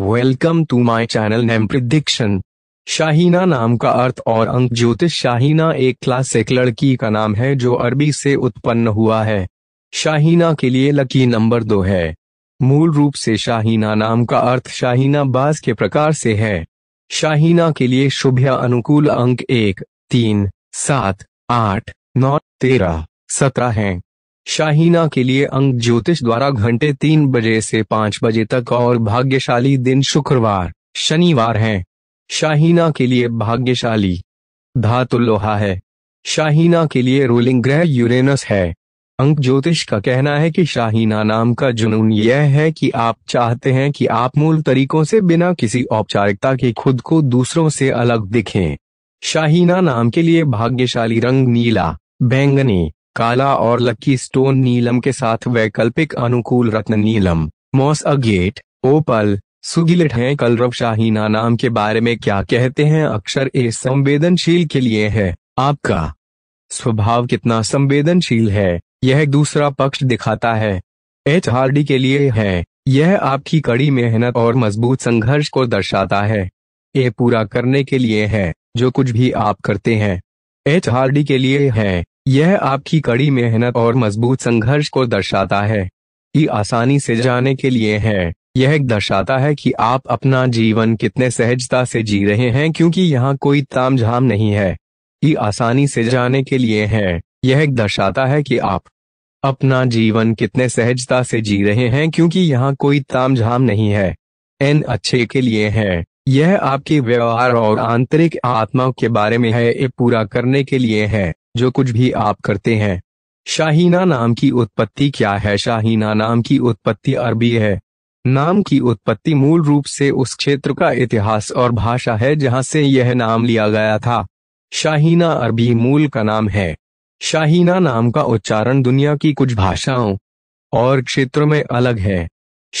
Welcome to my channel name prediction Shahina नाम का अर्थ और अंक ज्योतिष शाहीना एक क्लासिक लड़की का नाम है जो अरबी से उत्पन्न हुआ है शाहीना के लिए लकी नंबर दो है मूल रूप से शाहीना नाम का अर्थ शाहीना बास के प्रकार से है शाहीना के लिए शुभ या अनुकूल अंक एक तीन सात आठ नौ तेरह सत्रह हैं। शाहीना के लिए अंक ज्योतिष द्वारा घंटे तीन बजे से पांच बजे तक और भाग्यशाली दिन शुक्रवार शनिवार हैं। शाहीना के लिए भाग्यशाली धातु लोहा है शाहीना के लिए रूलिंग ग्रह यूरेनस है अंक ज्योतिष का कहना है कि शाहीना नाम का जुनून यह है कि आप चाहते हैं कि आप मूल तरीकों से बिना किसी औपचारिकता के खुद को दूसरों से अलग दिखें। शाहीना नाम के लिए भाग्यशाली रंग नीला बैंगनी काला और लकी स्टोन नीलम के साथ वैकल्पिक अनुकूल रत्न नीलम मॉस अगेट ओपल सुगिलट है कलरव शाहीना नाम के बारे में क्या कहते हैं अक्षर ए संवेदनशील के लिए है आपका स्वभाव कितना संवेदनशील है यह दूसरा पक्ष दिखाता है एच हार्डी के लिए है यह आपकी कड़ी मेहनत और मजबूत संघर्ष को दर्शाता है ए पूरा करने के लिए है जो कुछ भी आप करते हैं एच हार्डी के लिए है यह आपकी कड़ी मेहनत और मजबूत संघर्ष को दर्शाता है ये आसानी से जाने के लिए है यह दर्शाता है कि आप अपना जीवन कितने सहजता से जी रहे हैं क्योंकि यहाँ कोई तामझाम नहीं है ये आसानी से जाने के लिए है यह दर्शाता है कि आप अपना जीवन कितने सहजता से जी रहे हैं क्योंकि यहाँ कोई तामझाम नहीं है एन अच्छे के लिए है यह आपके व्यवहार और आंतरिक आत्मा के बारे में है ये पूरा करने के लिए है जो कुछ भी आप करते हैं शाहीना नाम की उत्पत्ति क्या है शाहीना नाम की उत्पत्ति अरबी है नाम की उत्पत्ति मूल रूप से उस क्षेत्र का इतिहास और भाषा है जहां से यह नाम लिया गया था शाहीना अरबी मूल का नाम है शाहीना नाम का उच्चारण दुनिया की कुछ भाषाओं और क्षेत्रों में अलग है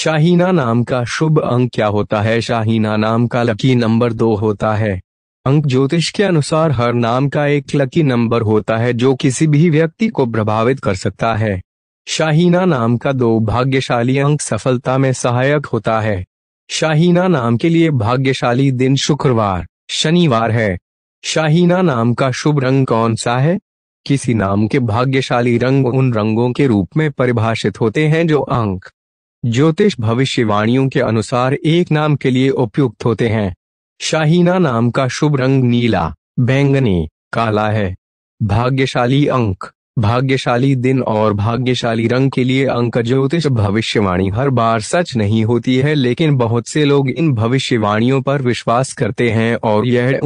शाहीना नाम का शुभ अंक क्या होता है शाहीना नाम का लकी नंबर दो होता है अंक ज्योतिष के अनुसार हर नाम का एक लकी नंबर होता है जो किसी भी व्यक्ति को प्रभावित कर सकता है शाहीना नाम का दो भाग्यशाली अंक सफलता में सहायक होता है शाहीना नाम के लिए भाग्यशाली दिन शुक्रवार शनिवार है शाहीना नाम का शुभ रंग कौन सा है किसी नाम के भाग्यशाली रंग उन रंगों के रूप में परिभाषित होते हैं जो अंक ज्योतिष भविष्यवाणियों के अनुसार एक नाम के लिए उपयुक्त होते हैं शाहीना नाम का शुभ रंग नीला बैंगनी काला है भाग्यशाली अंक भाग्यशाली दिन और भाग्यशाली रंग के लिए अंक ज्योतिष भविष्यवाणी हर बार सच नहीं होती है लेकिन बहुत से लोग इन भविष्यवाणियों पर विश्वास करते हैं और यह